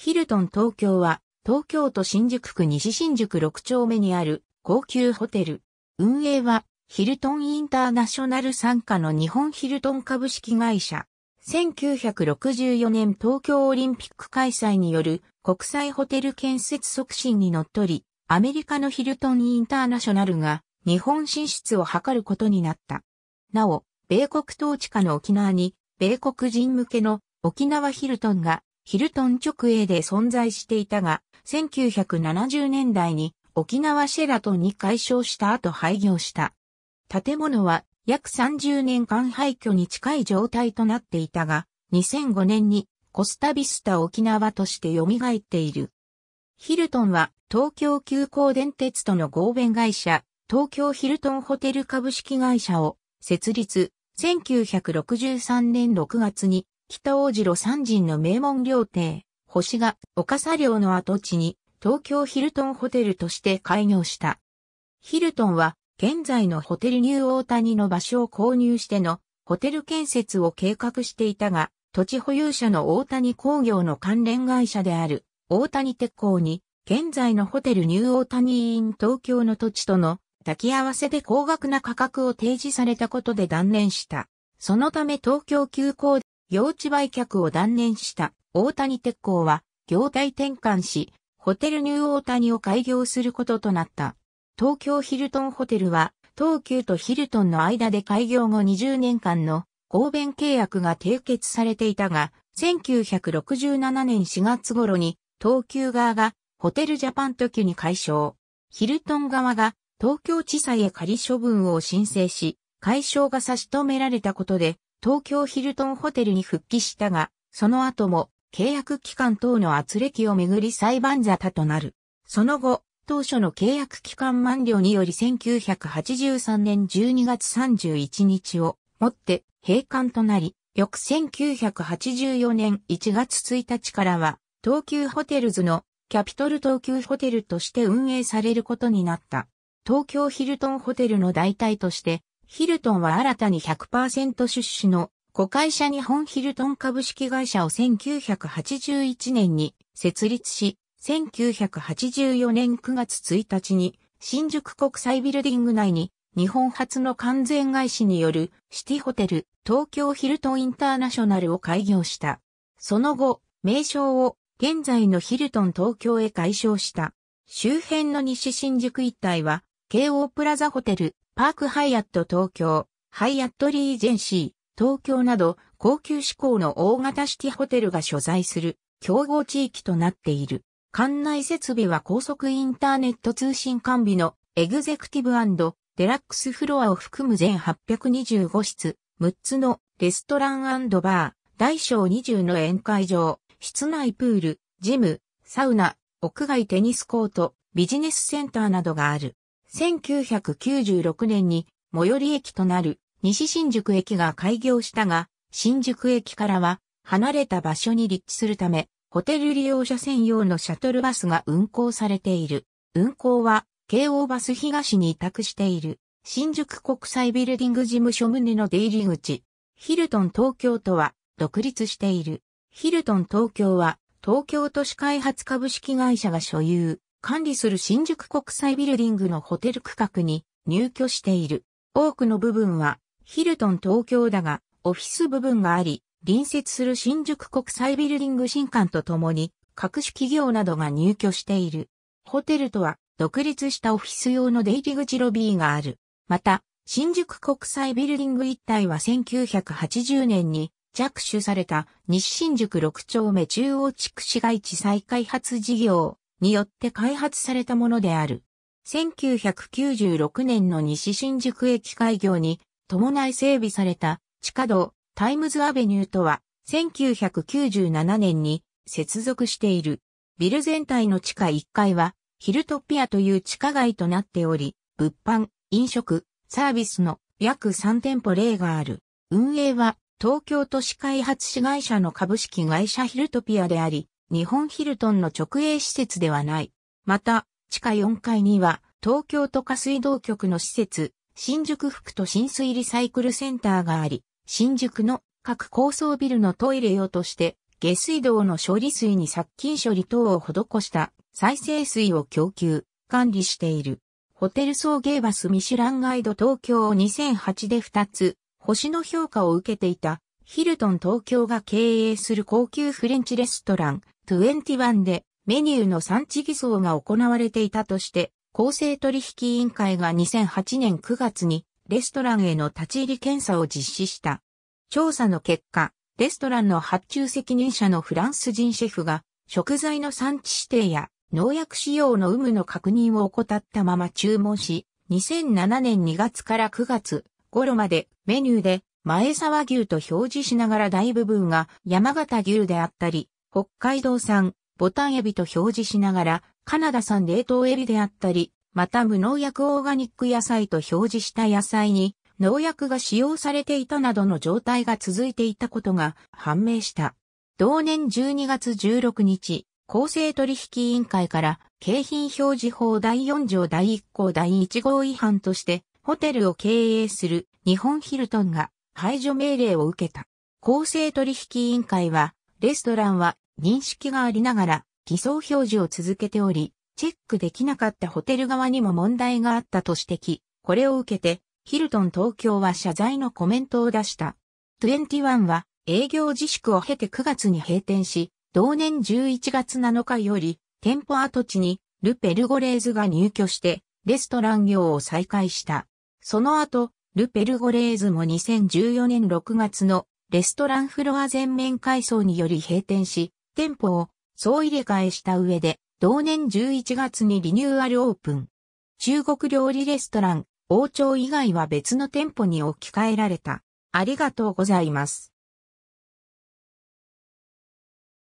ヒルトン東京は、東京都新宿区西新宿6丁目にある高級ホテル。運営は、ヒルトンインターナショナル傘下の日本ヒルトン株式会社。1964年東京オリンピック開催による国際ホテル建設促進にのっとり、アメリカのヒルトンインターナショナルが日本進出を図ることになった。なお、米国統治下の沖縄に、米国人向けの沖縄ヒルトンがヒルトン直営で存在していたが、1970年代に沖縄シェラトンに改称した後廃業した。建物は約30年間廃墟に近い状態となっていたが、2005年にコスタビスタ沖縄として蘇っている。ヒルトンは東京急行電鉄との合弁会社、東京ヒルトンホテル株式会社を設立、1963年6月に北大路路三人の名門料亭、星が、岡佐料の跡地に、東京ヒルトンホテルとして開業した。ヒルトンは、現在のホテルニューオータニの場所を購入しての、ホテル建設を計画していたが、土地保有者の大谷工業の関連会社である、大谷鉄工に、現在のホテルニューオータニイン東京の土地との、抱き合わせで高額な価格を提示されたことで断念した。そのため東京急行用地売却を断念した大谷鉄工は業態転換し、ホテルニューオータニを開業することとなった。東京ヒルトンホテルは、東急とヒルトンの間で開業後20年間の合弁契約が締結されていたが、1967年4月頃に東急側がホテルジャパン特急に解消。ヒルトン側が東京地裁へ仮処分を申請し、解消が差し止められたことで、東京ヒルトンホテルに復帰したが、その後も契約期間等の圧力をめぐり裁判沙汰となる。その後、当初の契約期間満了により1983年12月31日をもって閉館となり、翌1984年1月1日からは、東急ホテルズのキャピトル東急ホテルとして運営されることになった。東京ヒルトンホテルの代替として、ヒルトンは新たに100%出資の子会社日本ヒルトン株式会社を1981年に設立し、1984年9月1日に新宿国際ビルディング内に日本初の完全外資によるシティホテル東京ヒルトンインターナショナルを開業した。その後、名称を現在のヒルトン東京へ改称した。周辺の西新宿一帯は、京王プラザホテル、パークハイアット東京、ハイアットリージェンシー、東京など高級志向の大型シティホテルが所在する競合地域となっている。館内設備は高速インターネット通信完備のエグゼクティブデラックスフロアを含む全825室、6つのレストランバー、大小20の宴会場、室内プール、ジム、サウナ、屋外テニスコート、ビジネスセンターなどがある。1996年に最寄り駅となる西新宿駅が開業したが、新宿駅からは離れた場所に立地するため、ホテル利用者専用のシャトルバスが運行されている。運行は、京王バス東に委託している。新宿国際ビルディング事務所棟の出入り口。ヒルトン東京とは独立している。ヒルトン東京は東京都市開発株式会社が所有。管理する新宿国際ビルディングのホテル区画に入居している。多くの部分はヒルトン東京だが、オフィス部分があり、隣接する新宿国際ビルディング新館とともに、各種企業などが入居している。ホテルとは、独立したオフィス用の出入り口ロビーがある。また、新宿国際ビルディング一帯は1980年に着手された西新宿6丁目中央地区市街地再開発事業によって開発されたものである。1996年の西新宿駅開業に伴い整備された地下道タイムズアベニューとは1997年に接続している。ビル全体の地下1階はヒルトピアという地下街となっており、物販、飲食、サービスの約3店舗例がある。運営は東京都市開発市会社の株式会社ヒルトピアであり、日本ヒルトンの直営施設ではない。また、地下4階には、東京都下水道局の施設、新宿副都浸水リサイクルセンターがあり、新宿の各高層ビルのトイレ用として、下水道の処理水に殺菌処理等を施した再生水を供給、管理している。ホテル送迎バスミシュランガイド東京2008で2つ、星の評価を受けていたヒルトン東京が経営する高級フレンチレストラン、21でメニューの産地偽装が行われていたとして、公正取引委員会が2008年9月にレストランへの立ち入り検査を実施した。調査の結果、レストランの発注責任者のフランス人シェフが、食材の産地指定や農薬使用の有無の確認を怠ったまま注文し、2007年2月から9月頃までメニューで前沢牛と表示しながら大部分が山形牛であったり、北海道産、ボタンエビと表示しながら、カナダ産冷凍エビであったり、また無農薬オーガニック野菜と表示した野菜に、農薬が使用されていたなどの状態が続いていたことが判明した。同年12月16日、公正取引委員会から景品表示法第4条第1項第1号違反としてホテルを経営する日本ヒルトンが排除命令を受けた。公正取引委員会は、レストランは認識がありながら、偽装表示を続けており、チェックできなかったホテル側にも問題があったと指摘。これを受けて、ヒルトン東京は謝罪のコメントを出した。21は営業自粛を経て9月に閉店し、同年11月7日より店舗跡地にルペルゴレーズが入居してレストラン業を再開した。その後、ル・ペルゴレーズも2014年6月のレストランフロア全面改装により閉店し、店舗を総入れ替えした上で、同年11月にリニューアルオープン。中国料理レストラン、王朝以外は別の店舗に置き換えられた。ありがとうございます。